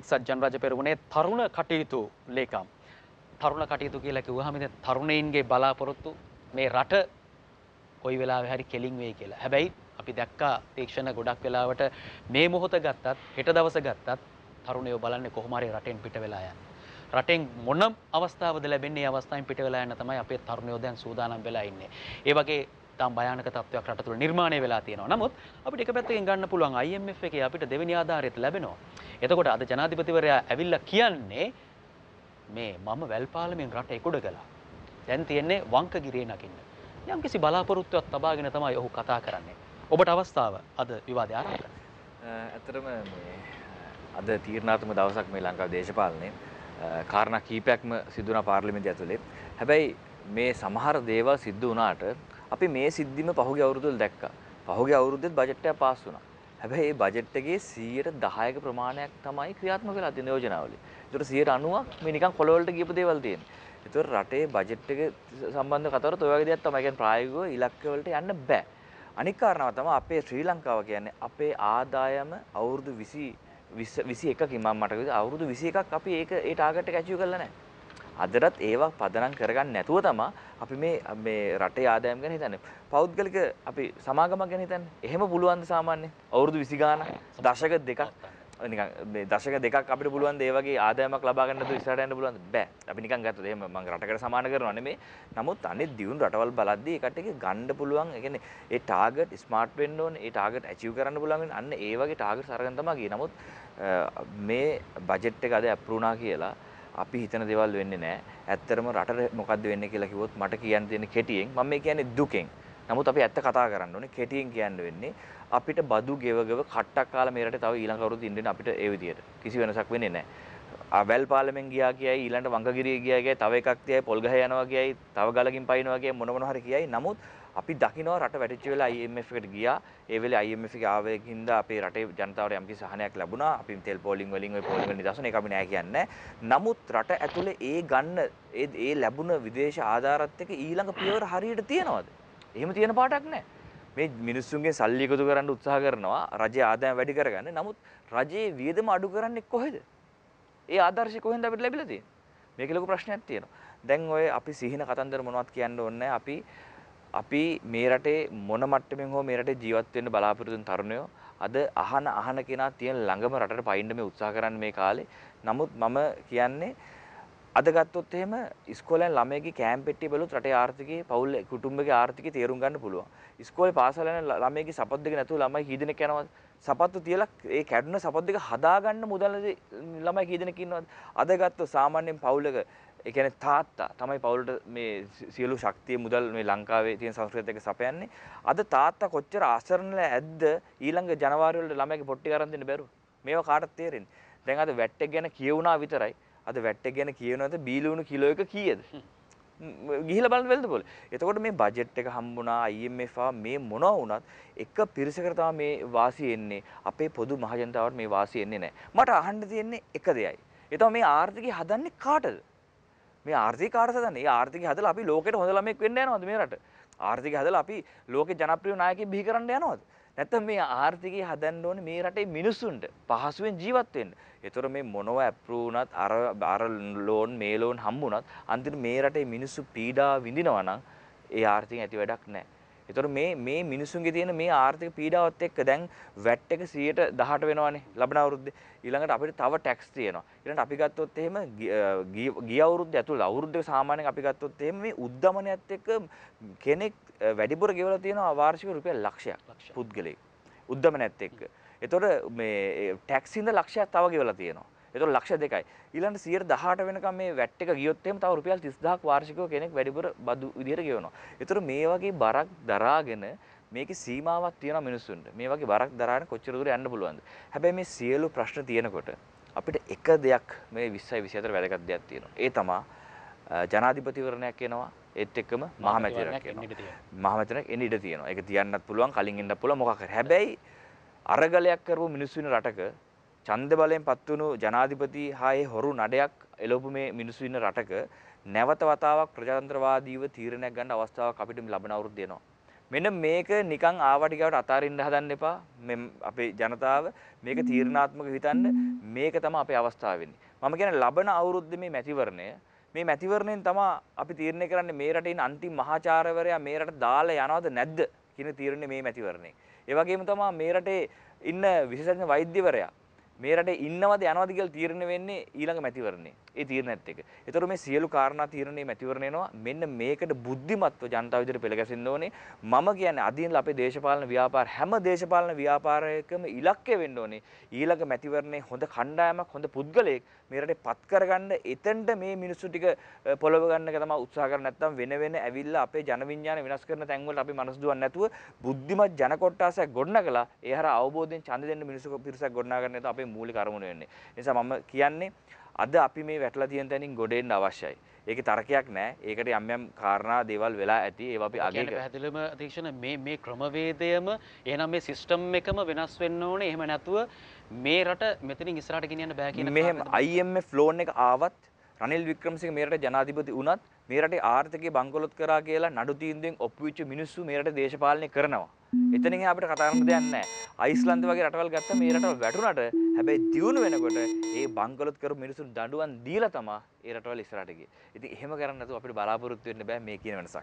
එක්සත් ජනරජ පෙරමුණේ තරුණ කටයුතු ලේකම්. තරුණ කටයුතු කියලා කිව්වහම ඉතින් තරුණයින්ගේ බලාපොරොත්තු මේ රට කොයි වෙලාවෙ හරි කෙලින් වෙයි කියලා. හැබැයි අපි දැක්කා තීක්ෂණ ගොඩක් වෙලාවට මේ මොහොත ගත්තත් හෙට දවස ගත්තත් තරුණයෝ බලන්නේ කොහොම හරි රටෙන් පිට වෙලා යන්න. රටෙන් මොන අවස්ථාවද ලැබෙන්නේ අවස්ථාවෙන් පිට වෙලා යන්න තමයි අපේ තරුණයෝ දැන් සූදානම් වෙලා ඉන්නේ. ඒ වගේ ඉතාම භයානක තත්ත්වයක් රට තුළ නිර්මාණය වෙලා තියෙනවා. නමුත් අපිට එක පැත්තකින් ගන්න පුළුවන් IMF එකේ අපිට දෙවෙනි ආධාරයත් ලැබෙනවා. එතකොට අද ජනාධිපතිවරයා ඇවිල්ලා කියන්නේ මේ මම වැල්පාලමෙන් රට එකොඩ කළා. දැන් තියෙන්නේ වංකගිරියේ නගින්න. යම්කිසි බලාපොරොත්තුවක් තබාගෙන තමයි ඔහු කතා කරන්නේ. ඔබට අවස්ථාව අද විවාදය ආරම්භ ඇත්තටම අද තීරණාත්මක දවසක් මේ ලංකාව දේශපාලනයේ කාරණා කීපයක්ම සිදුවන පාර්ලිමේන්තුව ඇතුලේ. හැබැයි මේ සමහර දේවල් සිද්ධ වුණාට අපි මේ සිද්ධිම පහුගේ අවුරුදුල් දැක්කා. පහුගේ අවුරුද්දෙත් බජට් එක පාස් වුණා. හැබැයි ඒ බජට් එකේ 110ක ප්‍රමාණයක් තමයි ක්‍රියාත්මක වෙලා තියෙන යෝජනාවල. ඒතර 90ක් මේ නිකන් කොළවලට ගියපු දේවල් තියෙන්නේ. ඒතර රටේ බජට් එක සම්බන්ධ කතාවත් ඔය වගේ දේවල් තමයි. කියන්නේ ප්‍රායෝගිකව ඉලක්ක වලට යන්න බෑ. අනික් කාරණාව තමයි අපේ ශ්‍රී ලංකාව කියන්නේ අපේ ආදායම අවුරුදු 20 21කින් මම මට අවුරුදු 21ක් අපි ඒක ඒ ටාගට් එක ඇචීව් කරලා නැහැ. අදටත් ඒවා පදනම් කරගන්න නැතුව තමා අපි මේ මේ රටේ ආදායම් ගැන හිතන්නේ. පෞද්ගලික අපි සමාගමක් ගැන හිතන්නේ. එහෙම පුළුවන් ද සාමාන්‍ය? අවුරුදු 20 ගානක් දශක දෙකක් නිකන් මේ දශක දෙකක් අපිට පුළුවන් ද ඒ වගේ ආදායමක් ලබා ගන්න නැතුව ඉස්සරහට යන්න පුළුවන්ද? බෑ. අපි නිකන් ගත්තොත් එහෙම මම රටකට සමාන කරනවා නෙමෙයි. නමුත් අනේ දියුණු රටවල් බලද්දී ඒකට එක ගන්න පුළුවන්. ඒ කියන්නේ ඒ ටාගට් ස්මාර්ට් වෙන්න ඕනේ. ඒ ටාගට් අචීව් කරන්න පුළුවන්. අන්න ඒ වගේ ටාගට්ස් අරගෙන තමයි ගියේ. නමුත් මේ බජට් එක අද අප්‍රූව් වුණා කියලා අපි හිතන දේවල් වෙන්නේ නැහැ. ඇත්තටම රටට මොකද්ද වෙන්නේ කියලා කිව්වොත් මට කියන්න තියෙන කෙටියෙන් මම මේ කියන්නේ දුකෙන්. නමුත් අපි ඇත්ත කතා කරන්න ඕනේ කෙටියෙන් කියන්න වෙන්නේ අපිට බදු ගෙවගව කට්ටක් කාලා මේ රටේ තව ඊළඟ අවුරුදු ඉන්න අපිට ඒ විදියට කිසි වෙනසක් වෙන්නේ නැහැ. වැල් පාලමෙන් ගියා කියයි ඊළඟ වංගගිරිය ගියා කියයි තව එකක් තියයි පොල් ගහ යනවා කියයි තව ගලකින් පයින්නවා කියයි මොන මොන හරි කියයි. නමුත් අපි දකිනවා රට වැටිච්ච වෙලා IMF එකට ගියා. ඒ වෙලේ IMF එක ආවේ හින්දා අපේ රටේ ජනතාවට යම්කිසි සහනයක් ලැබුණා. අපි තෙල් පෝලිං වලින් ওই පෝලිං වල නිදසුන ඒක අපි නෑ කියන්නේ. නමුත් රට ඇතුලේ ඒ ගන්න ඒ ඒ ලැබුණ විදේශ ආධාරත් එක්ක ඊළඟ පියවර හරියට තියනවද? එහෙම තියෙන පාටක් නෑ. මේ මිනිස්සුන්ගේ සල්ලි එකතු කරන්න උත්සාහ කරනවා. රජයේ ආදායම වැඩි කරගන්න. නමුත් රජයේ වියදම අඩු කරන්නේ කොහෙද? ඒ ආදර්ශය කොහෙන්ද අපිට ලැබිලා තියෙන්නේ? මේක ලොකු ප්‍රශ්නයක් තියෙනවා. දැන් ඔය අපි සිහින කතන්දර මොනවත් කියන්න ඕනේ අපි අපි මේ රටේ මොන මට්ටමින් හෝ මේ රටේ ජීවත් වෙන්න බලාපොරොත්තු වෙන තරුණයෝ අද අහන අහන කෙනා තියෙන ළඟම රටට පයින්න මේ උත්සාහ කරන්නේ මේ කාලේ. නමුත් මම කියන්නේ අද ගත්තොත් එහෙම ඉස්කෝලෙන් ළමයිගේ කෑම් පෙට්ටිය බැලුවොත් රටේ ආර්ථිකයේ පවුල් කුටුම්බගේ ආර්ථිකය තේරුම් ගන්න පුළුවන්. ඉස්කෝලේ පාසල යන ළමයිගේ සපත් දෙක නැතුව ළමයි කී දෙනෙක් යනවද? සපත්තු තියලා ඒ කැඩුණ සපත් දෙක හදාගන්න මුදල් ළමයි කී දෙනෙක් ඉන්නවද? අද ගත්තොත් සාමාන්‍යයෙන් පවුලක ඒ කියන්නේ තාත්තා තමයි පවුලට මේ සියලු ශක්තිය මුදල් මේ ලංකාවේ තියෙන සංස්කෘතියත් එක්ක සපයන්නේ. අද තාත්තා කොච්චර ආසරණල ඇද්ද ඊළඟ ජනවාරි වල ළමයිගේ පොට්ටි අරන් දෙන්න බැරුව. මේවා කාටද තේරෙන්නේ? දැන් අද වැට් එක ගැන කියවුණා විතරයි. අද වැට් එක ගැන කියවනවද බීලුණු කිලෝ එක කීයද? ගිහිල බලන්න වෙලද පොල. එතකොට මේ බජට් එක හම්බුණා IMF මේ මොනවා වුණත් එක පිරිසකට තමයි මේ වාසිය එන්නේ. අපේ පොදු මහජනතාවට මේ වාසිය එන්නේ නැහැ. මට අහන්න තියෙන්නේ එක දෙයයි. ඒ තමයි මේ ආර්ථිකය හදන්නේ කාටද? මේ ආර්ථික කාර්යසදන. මේ ආර්ථික හැදලා අපි ලෝකෙට හොඳ ළමෙක් වෙන්න යනවද මේ රට? ආර්ථික හැදලා අපි ලෝකේ ජනප්‍රිය නායකයෙක් බිහි කරන්න යනවද? නැත්නම් මේ ආර්ථිකය හදන්න ඕනේ මේ රටේ මිනිසුන්ට පහසුවෙන් ජීවත් වෙන්න. ඒතර මේ මොනව ඇප්‍රූව් වුණත් අර අර ලෝන් මේ ලෝන් හම්බුණත් අන්තිමට මේ රටේ මිනිස්සු පීඩා විඳිනවා නම් ඒ ආර්ථිකය ඇති වැඩක් නැහැ. එතකොට මේ මේ මිනිසුන්ගේ තියෙන මේ ආර්ථික පීඩාවත් එක්ක දැන් වැට් එක 118 වෙනවනේ ලබන අවුරුද්දේ. ඊළඟට අපිට තව ටැක්ස් තියෙනවා. ඊළඟට අපි ගත්තොත් එහෙම ගිය අවුරුද්ද ඇතුළත අවුරුද්දක සාමාන්‍යයෙන් අපි ගත්තොත් එහෙම මේ උද්දමනයත් එක්ක කෙනෙක් වැඩිපුර ගෙවලා තියෙනවා වාර්ෂික රුපියල් ලක්ෂයක් පුද්ගලයෙක්. උද්දමනයත් එක්ක. එතකොට මේ ටැක්ස් ඉඳ ලක්ෂයක් තව ගෙවලා තියෙනවා. එතකොට ලක්ෂ 2යි. ඊළඟට 118 වෙනකම් මේ වැට් එක ගියොත් එහෙම තව රුපියල් 30000ක් වාර්ෂිකව කෙනෙක් වැඩිපුර බදු විදිහට ගෙවනවා. ඒතර මේ වගේ බරක් දරාගෙන මේකේ සීමාවක් තියෙන මිනිස්සුන්ට. මේ වගේ බරක් දරාගෙන කොච්චර දුර යන්න පුළුවන්ද? හැබැයි මේ සියලු ප්‍රශ්න තියෙනකොට අපිට එක දෙයක් මේ 20 24 වැදගත් දෙයක් තියෙනවා. ඒ තමයි ජනාධිපතිවරණයක් එනවා. ඒත් එක්කම මහමැතිවරණයක් එනවා. මහමැතිවරණයක් එන්න ඉඩ තියෙනවා. ඒක තියන්නත් පුළුවන්, කලින් එන්නත් පුළුවන් මොකක් හරි. හැබැයි අරගලයක් කරපු මිනිස්සු ඉන්න රටක ඡන්ද බලයෙන් පත්වුණු ජනාධිපති හා ඒ හොරු නඩයක් එළවපු මේ මිනිස්සු ඉන්න රටක නැවත වතාවක් ප්‍රජාතන්ත්‍රවාදීව තීරණයක් ගන්න අවස්ථාවක් අපිට ලැබෙන අවුරුද්දේ එනවා. මෙන්න මේක නිකන් ආවටිකවට අතාරින්න හදන්න එපා අපේ ජනතාව මේක තීරණාත්මක හිතන්න මේක තම අපේ අවස්ථාවන්නේ මම ගැන ලබන අවුරුද්ධ මේ මැතිවරණය මේ මැතිවරණයෙන් තමා අපි තීරණය කරන්න මේ රටයින් අන්තිම මහාචාරවරයා මේ රට දාලා යනවද නැද්ද කියන තීරණය මේ මැතිවරණේ ඒ වගේම තමා මේ රටේ ඉන්න විශේෂඥ වෛද්‍යවරයා මේ රටේ ඉන්නවද යනවද කියලා තීරණය වෙන්නේ ඊළඟ මැතිවරණේ. ඒ තීරණයත් එක්ක. ඒතර මේ සියලු කාරණා තීරණේ මැතිවරණ එනවා. මෙන්න මේකට බුද්ධිමත්ව ජනතාව විදිහට පෙළගැසෙන්න ඕනේ. මම කියන්නේ අදින් අපේ දේශපාලන ව්‍යාපාර හැම දේශපාලන ව්‍යාපාරයකම ඉලක්කය වෙන්න ඕනේ. ඊළඟ මැතිවරණේ හොඳ කණ්ඩායමක් හොඳ පුද්ගලයෙක් මේ රටේ පත් කරගන්න එතෙන්ට මේ මිනිස්සු ටික පොළව ගන්න එක තමයි උත්සාහ කරන්නේ. නැත්නම් වෙන වෙන ඇවිල්ලා අපේ ජනවිඥාන වෙනස් කරන තැන්වල අපි මනස දුවන්නේ නැතුව බුද්ධිමත් ජනකොට්ටාසයක් ගොඩනගලා ඒ හරහා අවබෝධයෙන් ඡන්ද දෙන්න මිනිස්සු පිරිසක් ගොඩනගන්න අපේ මූලික අරමුණ වෙන්නේ. නිසා මම කියන්නේ අද අපි මේ වැටලා තියෙන තැනින් ගොඩ එන්න අවශ්‍යයි. ඒකේ තර්කයක් නැහැ. ඒකට යම් යම් කාරණා දේවල් වෙලා ඇති. ඒවා අපි අගය කරමු. පැහැදිලිවම අධීක්ෂණ මේ මේ ක්‍රමවේදයම එහෙනම් මේ සිස්ටම් එකම වෙනස් වෙන්න ඕනේ. එහෙම නැතුව මේ රට මෙතනින් ඉස්සරහට ගෙනියන්න බෑ කියන මෙහෙම IMF ලෝන් එක ආවත් රනිල් වික්‍රමසිංහ මේ රටේ ජනාධිපති වුණත් මේ රටේ ආර්ථිකය බංකොලොත් කරා කියලා නඩු තීන්දුවෙන් ඔප්පු වෙච්ච මිනිස්සු මේ රටේ දේශපාලනය කරනවා. එතනින් එහා අපිට කතා කරන්න දෙයක් නැහැ. අයිස්ලන්ත වගේ රටවල් ගත්තා මේ රටවල් වැටුණාට හැබැයි දියුණු වෙනකොට ඒ බංකොලොත් කරපු මිනිසුන් දඬුවම් දීලා තමයි ඒ රටවල් ඉස්සරහට ගියේ. ඉතින් එහෙම කරන්නේ නැතුව අපිට බලාපොරොත්තු වෙන්න බෑ මේ කියන වෙනසක්.